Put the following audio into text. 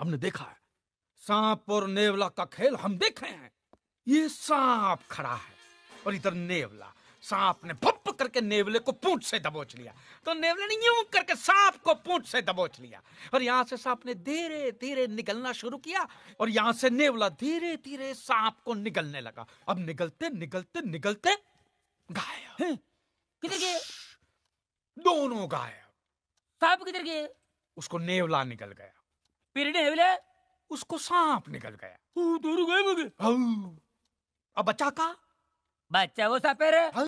हमने देखा है सांप और नेवला का खेल हम देखे हैं ये सांप खड़ा है और इधर नेवला सांप ने भप करके नेवले को पूंछ से दबोच लिया तो नेवले ने यूं करके सांप को पूंछ से दबोच लिया और यहां से सांप ने धीरे धीरे निगलना शुरू किया और यहां से नेवला धीरे धीरे सांप को निगलने लगा अब निगलते निगलते निगलते गायब हम्म। किधर गए दोनों गायब सांप किधर गए उसको नेवला निकल गया पीरने बोले उसको सांप निकल गया तो गए हाँ। अब बच्चा का बच्चा वो सपेरे